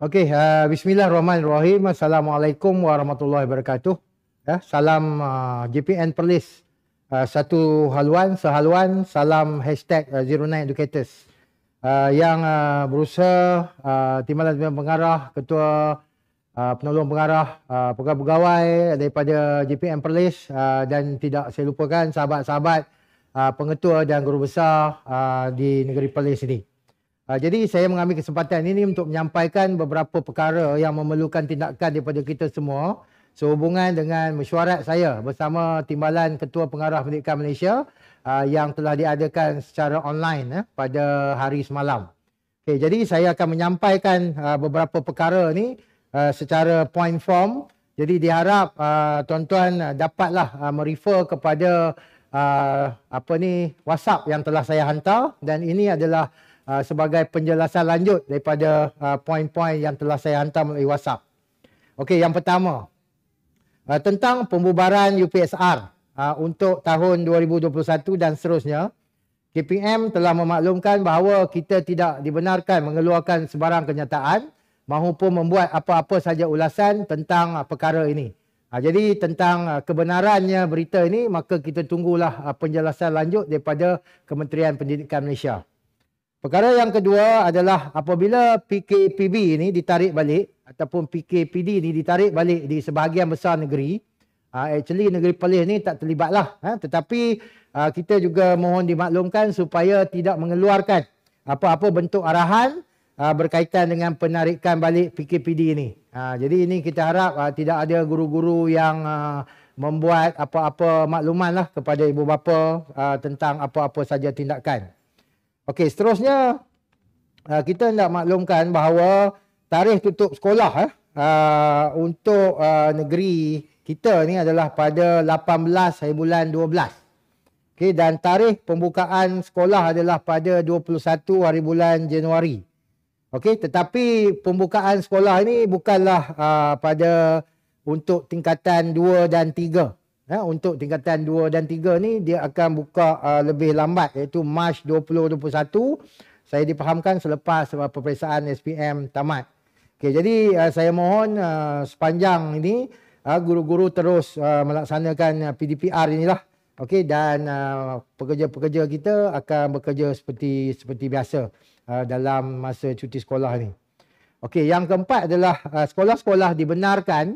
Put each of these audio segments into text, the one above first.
Okey, uh, bismillahirrahmanirrahim. Assalamualaikum warahmatullahi wabarakatuh. Ya, salam uh, GPN Perlis. Uh, satu haluan, sehaluan, salam hashtag uh, Zero Nine Educators. Uh, yang uh, berusaha, uh, Timbalan Timbalan Pengarah, Ketua uh, Penolong Pengarah, uh, Pegawai-pegawai daripada JPN Perlis uh, dan tidak saya lupakan sahabat-sahabat uh, pengetua dan guru besar uh, di negeri Perlis ini. Uh, Ah, jadi saya mengambil kesempatan ini untuk menyampaikan beberapa perkara yang memerlukan tindakan daripada kita semua sehubungan dengan mesyuarat saya bersama Timbalan Ketua Pengarah Pendidikan Malaysia uh, yang telah diadakan secara online eh, pada hari semalam. Okay, jadi saya akan menyampaikan uh, beberapa perkara ini uh, secara point form. Jadi diharap uh, tuan-tuan dapatlah uh, merefer kepada uh, apa ni WhatsApp yang telah saya hantar dan ini adalah Uh, sebagai penjelasan lanjut daripada uh, poin-poin yang telah saya hantar melalui WhatsApp. Okey, yang pertama uh, tentang pembubaran UPSR uh, untuk tahun 2021 dan seterusnya. KPM telah memaklumkan bahawa kita tidak dibenarkan mengeluarkan sebarang kenyataan mahupun membuat apa-apa saja ulasan tentang uh, perkara ini. Uh, jadi tentang kebenarannya berita ini maka kita tunggulah penjelasan lanjut daripada Kementerian Pendidikan Malaysia. Perkara yang kedua adalah apabila PKPB ini ditarik balik ataupun PKPD ini ditarik balik di sebahagian besar negeri, ah, actually negeri Perlis ini tak terlibatlah. Ah, tetapi ah, kita juga mohon dimaklumkan supaya tidak mengeluarkan apa-apa bentuk arahan berkaitan dengan penarikan balik PKPD ini. Jadi ini kita harap tidak ada guru-guru yang membuat apa-apa makluman lah kepada ibu bapa tentang apa-apa saja tindakan. Okey, seterusnya uh, kita nak maklumkan bahawa tarikh tutup sekolah eh, uh, untuk uh, negeri kita ni adalah pada 18 hari bulan 12. Okey, dan tarikh pembukaan sekolah adalah pada 21 hari bulan Januari. Okey, tetapi pembukaan sekolah ni bukanlah uh, pada untuk tingkatan 2 dan 3. Ya, untuk tingkatan 2 dan 3 ni dia akan buka uh, lebih lambat iaitu Mac 2021. Saya dipahamkan selepas uh, peperiksaan SPM tamat. Okey jadi uh, saya mohon uh, sepanjang ini uh, guru-guru terus uh, melaksanakan uh, PDPR inilah. Okey dan uh, pekerja-pekerja kita akan bekerja seperti seperti biasa uh, dalam masa cuti sekolah ini. Okey yang keempat adalah uh, sekolah-sekolah dibenarkan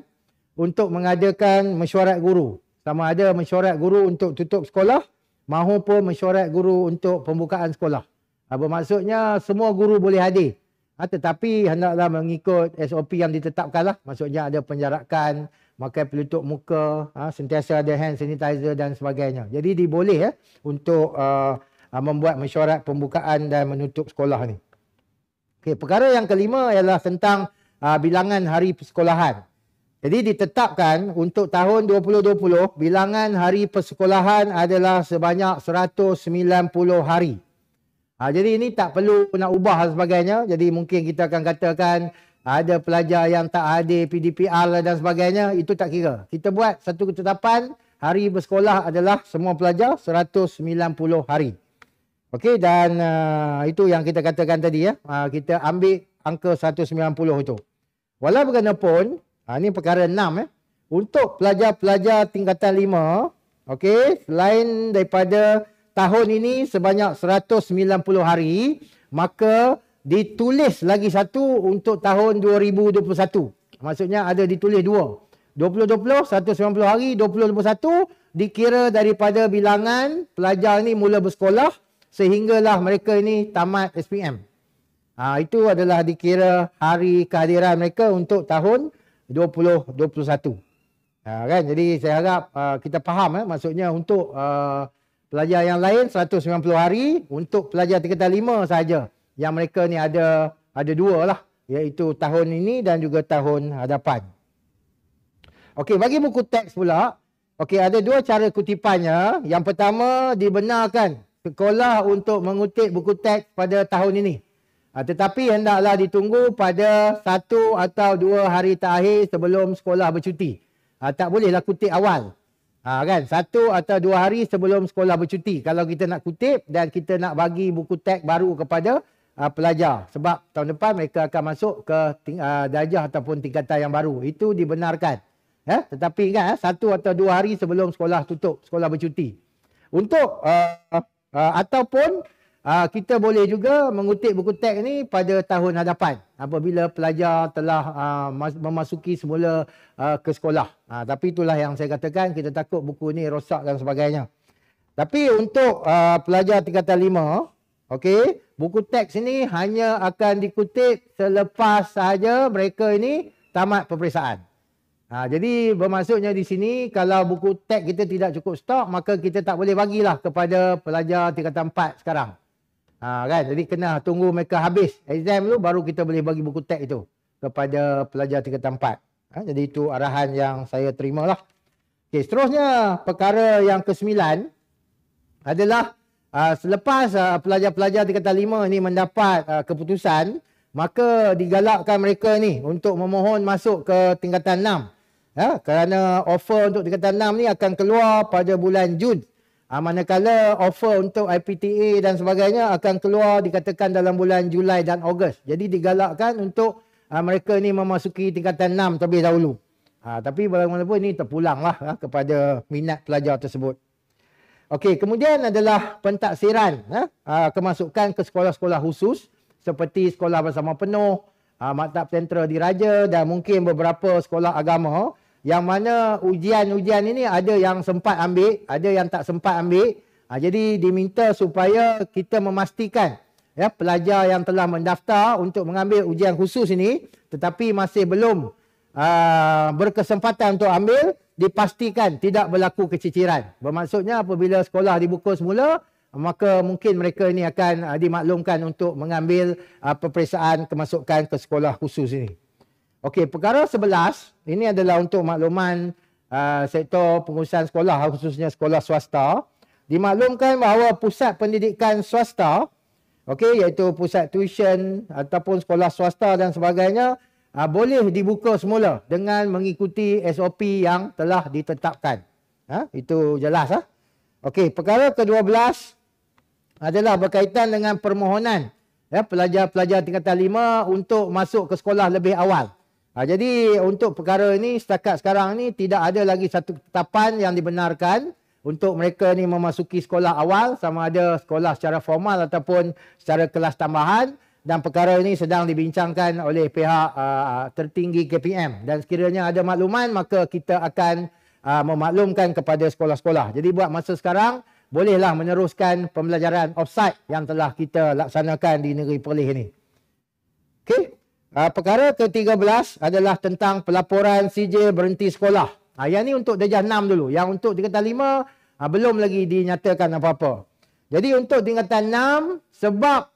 untuk mengadakan mesyuarat guru sama ada mesyuarat guru untuk tutup sekolah mahupun mesyuarat guru untuk pembukaan sekolah. Ha, bermaksudnya semua guru boleh hadir. Ha, tetapi hendaklah mengikut SOP yang ditetapkan lah. Maksudnya ada penjarakan, pakai pelutup muka, ha, sentiasa ada hand sanitizer dan sebagainya. Jadi diboleh ya untuk uh, membuat mesyuarat pembukaan dan menutup sekolah ni. Okay, perkara yang kelima ialah tentang uh, bilangan hari persekolahan. Jadi ditetapkan untuk tahun 2020 bilangan hari persekolahan adalah sebanyak 190 hari. Ha, jadi ini tak perlu nak ubah dan sebagainya. Jadi mungkin kita akan katakan ada pelajar yang tak ada PDPR dan sebagainya. Itu tak kira. Kita buat satu ketetapan hari bersekolah adalah semua pelajar 190 hari. Okey dan uh, itu yang kita katakan tadi ya. Uh, kita ambil angka 190 itu. Walau bagaimanapun Ha, ini perkara enam. Eh. Untuk pelajar-pelajar tingkatan lima, okay, selain daripada tahun ini sebanyak 190 hari, maka ditulis lagi satu untuk tahun 2021. Maksudnya ada ditulis dua. 2020, 190 hari, 2021 dikira daripada bilangan pelajar ini mula bersekolah sehinggalah mereka ini tamat SPM. Ha, itu adalah dikira hari kehadiran mereka untuk tahun 2021. 20 21. Ha uh, kan jadi saya harap uh, kita faham eh maksudnya untuk uh, pelajar yang lain 190 hari untuk pelajar tingkat 5 saja yang mereka ni ada ada dua lah iaitu tahun ini dan juga tahun hadapan. Okey bagi buku teks pula okey ada dua cara kutipannya yang pertama dibenarkan sekolah untuk mengutip buku teks pada tahun ini. Ah, tetapi hendaklah ditunggu pada satu atau dua hari terakhir sebelum sekolah bercuti. Ah, tak bolehlah kutip awal. Ah, kan? Satu atau dua hari sebelum sekolah bercuti. Kalau kita nak kutip dan kita nak bagi buku teks baru kepada pelajar. Sebab tahun depan mereka akan masuk ke uh, darjah ataupun tingkatan yang baru. Itu dibenarkan. Eh, tetapi ingat, kan, eh, satu atau dua hari sebelum sekolah tutup, sekolah bercuti. Untuk uh, uh, ataupun Uh, kita boleh juga mengutip buku teks ni pada tahun hadapan apabila pelajar telah uh, memasuki semula uh, ke sekolah. Uh, tapi itulah yang saya katakan kita takut buku ni rosak dan sebagainya. Tapi untuk uh, pelajar tingkatan lima, okay, buku teks ini hanya akan dikutip selepas sahaja mereka ini tamat peperiksaan. Ha, jadi bermaksudnya di sini kalau buku teks kita tidak cukup stok maka kita tak boleh bagilah kepada pelajar tingkatan 4 sekarang. Ha, kan? Jadi kena tunggu mereka habis exam tu baru kita boleh bagi buku teks itu kepada pelajar tingkat empat. Ha, jadi itu arahan yang saya terima lah. Okay, seterusnya perkara yang ke-9 adalah uh, selepas ha, pelajar-pelajar tingkat lima ini mendapat uh, keputusan maka digalakkan mereka ni untuk memohon masuk ke tingkatan enam. Ya, kerana offer untuk tingkatan enam ni akan keluar pada bulan Jun. Ha, manakala offer untuk IPTA dan sebagainya akan keluar dikatakan dalam bulan Julai dan Ogos. Jadi digalakkan untuk ha, mereka ni memasuki tingkatan 6 terlebih dahulu. Ha, tapi bagaimanapun ni terpulang lah ha, kepada minat pelajar tersebut. Okey, kemudian adalah pentaksiran. Ha, kemasukan ke sekolah-sekolah khusus seperti sekolah bersama penuh, ha, maktab sentral diraja dan mungkin beberapa sekolah agama. Ha, yang mana ujian-ujian ini ada yang sempat ambil, ada yang tak sempat ambil. Ha, jadi diminta supaya kita memastikan ya pelajar yang telah mendaftar untuk mengambil ujian khusus ini tetapi masih belum aa, ha, berkesempatan untuk ambil dipastikan tidak berlaku keciciran. Bermaksudnya apabila sekolah dibuka semula maka mungkin mereka ini akan aa, ha, dimaklumkan untuk mengambil aa, ha, peperiksaan kemasukan ke sekolah khusus ini. Okey, perkara sebelas ini adalah untuk makluman uh, sektor pengurusan sekolah khususnya sekolah swasta. Dimaklumkan bahawa pusat pendidikan swasta, okey, iaitu pusat tuition ataupun sekolah swasta dan sebagainya, uh, boleh dibuka semula dengan mengikuti SOP yang telah ditetapkan. Ha? Itu jelas. Ha? Okey, perkara ke-12 adalah berkaitan dengan permohonan ya, pelajar-pelajar tingkatan 5 untuk masuk ke sekolah lebih awal. Ha, jadi untuk perkara ini setakat sekarang ni tidak ada lagi satu ketetapan yang dibenarkan untuk mereka ni memasuki sekolah awal sama ada sekolah secara formal ataupun secara kelas tambahan dan perkara ini sedang dibincangkan oleh pihak uh, uh tertinggi KPM dan sekiranya ada makluman maka kita akan uh, memaklumkan kepada sekolah-sekolah. Jadi buat masa sekarang bolehlah meneruskan pembelajaran offsite yang telah kita laksanakan di negeri Perlis ini. Okey. Uh, perkara ke-13 adalah tentang pelaporan sijil berhenti sekolah. Uh, yang ni untuk darjah 6 dulu. Yang untuk tingkatan 5 uh, ah, belum lagi dinyatakan apa-apa. Jadi untuk tingkatan 6 sebab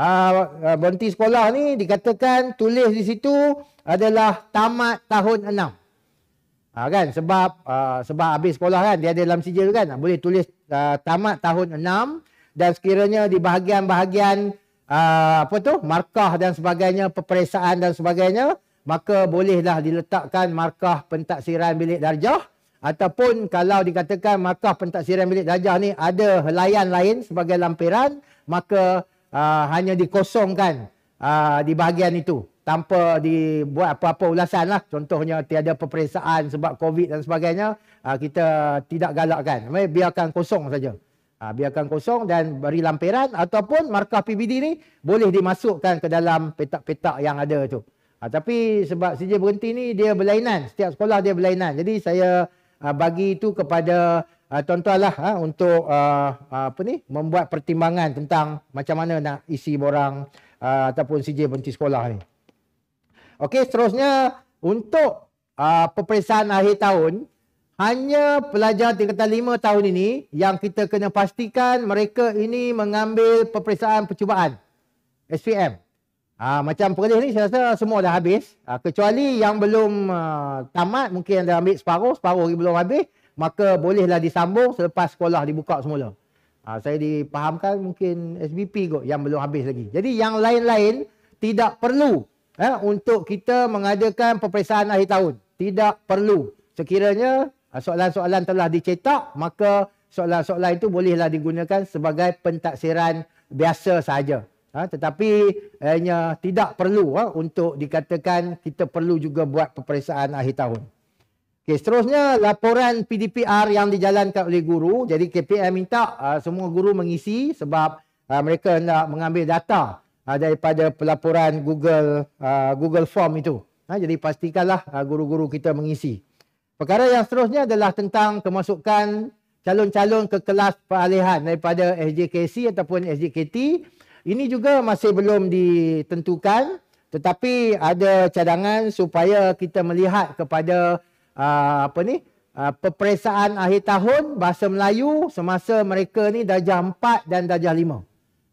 uh, uh, berhenti sekolah ni dikatakan tulis di situ adalah tamat tahun 6. Uh, kan sebab uh, sebab habis sekolah kan dia ada dalam sijil kan boleh tulis uh, tamat tahun 6 dan sekiranya di bahagian-bahagian uh, apa tu markah dan sebagainya peperiksaan dan sebagainya maka bolehlah diletakkan markah pentaksiran bilik darjah ataupun kalau dikatakan markah pentaksiran bilik darjah ni ada helaian lain sebagai lampiran maka uh, hanya dikosongkan uh, di bahagian itu tanpa dibuat apa-apa ulasan lah. Contohnya tiada peperiksaan sebab COVID dan sebagainya. Kita tidak galakkan. Biarkan kosong saja. Ha, biarkan kosong dan beri lampiran ataupun markah PBD ni boleh dimasukkan ke dalam petak-petak yang ada tu. Ha, tapi sebab CJ berhenti ni dia berlainan. Setiap sekolah dia berlainan. Jadi saya ha, bagi itu kepada ha, tuan-tuan lah ha, untuk ha, ha, apa ni, membuat pertimbangan tentang macam mana nak isi borang ha, ataupun CJ berhenti sekolah ni. Okey seterusnya untuk ha, peperiksaan akhir tahun hanya pelajar tingkatan lima tahun ini yang kita kena pastikan mereka ini mengambil peperiksaan percubaan. SPM. Ha, ah, macam perlis ni saya rasa semua dah habis. Ha, kecuali yang belum uh, tamat, mungkin yang dah ambil separuh, separuh lagi belum habis. Maka bolehlah disambung selepas sekolah dibuka semula. Ha, saya dipahamkan mungkin SBP kot yang belum habis lagi. Jadi yang lain-lain tidak perlu eh, untuk kita mengadakan peperiksaan akhir tahun. Tidak perlu. Sekiranya Ha, soalan-soalan telah dicetak, maka soalan-soalan itu bolehlah digunakan sebagai pentaksiran biasa saja Ha, tetapi hanya eh, tidak perlu ha, untuk dikatakan kita perlu juga buat peperiksaan akhir tahun. Okay, seterusnya, laporan PDPR yang dijalankan oleh guru. Jadi KPM minta ha, semua guru mengisi sebab ha, mereka nak mengambil data ha, daripada pelaporan Google ha, Google Form itu. Ha, jadi pastikanlah ha, guru-guru kita mengisi. Perkara yang seterusnya adalah tentang kemasukan calon-calon ke kelas peralihan daripada SJKC ataupun SJKT. Ini juga masih belum ditentukan tetapi ada cadangan supaya kita melihat kepada uh, apa ni uh, peperiksaan akhir tahun bahasa Melayu semasa mereka ni darjah 4 dan darjah 5. Uh,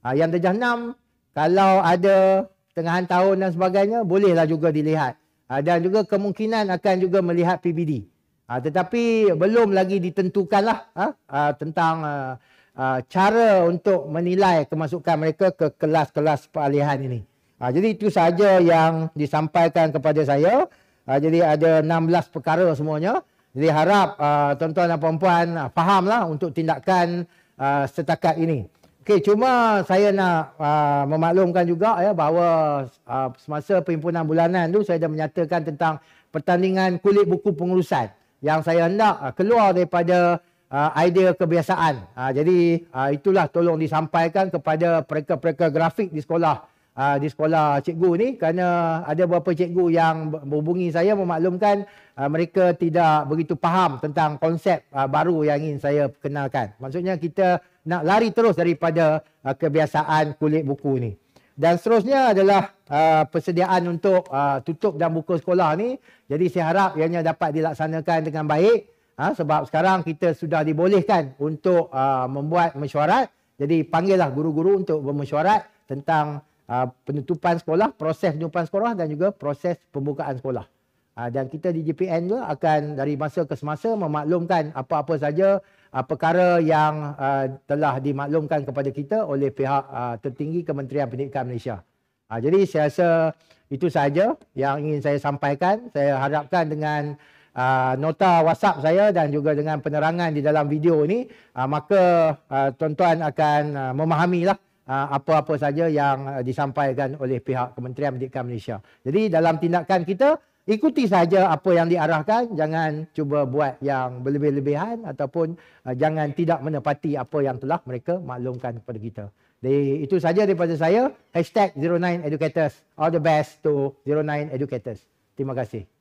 ah, yang darjah 6 kalau ada tengahan tahun dan sebagainya bolehlah juga dilihat. Uh, dan juga kemungkinan akan juga melihat PBD. Uh, tetapi belum lagi ditentukan lah uh, tentang uh, uh, cara untuk menilai kemasukan mereka ke kelas-kelas peralihan ini. Uh, jadi itu saja yang disampaikan kepada saya. Uh, jadi ada 16 perkara semuanya. Jadi harap uh, tuan-tuan dan puan-puan uh, faham untuk tindakan uh, setakat ini. Okey, cuma saya nak uh, memaklumkan juga ya bahawa uh, semasa perhimpunan bulanan tu saya dah menyatakan tentang pertandingan kulit buku pengurusan yang saya hendak uh, keluar daripada uh, idea kebiasaan. Uh, jadi uh, itulah tolong disampaikan kepada pereka-pereka grafik di sekolah uh, di sekolah cikgu ni kerana ada beberapa cikgu yang berhubungi saya memaklumkan uh, mereka tidak begitu faham tentang konsep uh, baru yang ingin saya kenalkan. Maksudnya kita nak lari terus daripada uh, kebiasaan kulit buku ni dan seterusnya adalah uh, persediaan untuk uh, tutup dan buka sekolah ni jadi saya harap ianya dapat dilaksanakan dengan baik uh, sebab sekarang kita sudah dibolehkan untuk uh, membuat mesyuarat jadi panggillah guru-guru untuk bermesyuarat tentang uh, penutupan sekolah proses penutupan sekolah dan juga proses pembukaan sekolah Ah, dan kita di JPN juga akan dari masa ke semasa memaklumkan apa-apa saja ah, perkara yang ah, telah dimaklumkan kepada kita oleh pihak tertinggi Kementerian Pendidikan Malaysia. Jadi saya rasa itu sahaja yang ingin saya sampaikan. Saya harapkan dengan nota WhatsApp saya dan juga dengan penerangan di dalam video ini maka tuan-tuan akan memahamilah apa-apa saja yang disampaikan oleh pihak Kementerian Pendidikan Malaysia. Jadi dalam tindakan kita Ikuti saja apa yang diarahkan, jangan cuba buat yang berlebih-lebihan ataupun uh, jangan tidak menepati apa yang telah mereka maklumkan kepada kita. Jadi itu saja daripada saya, hashtag 09educators. All the best to 09educators. Terima kasih.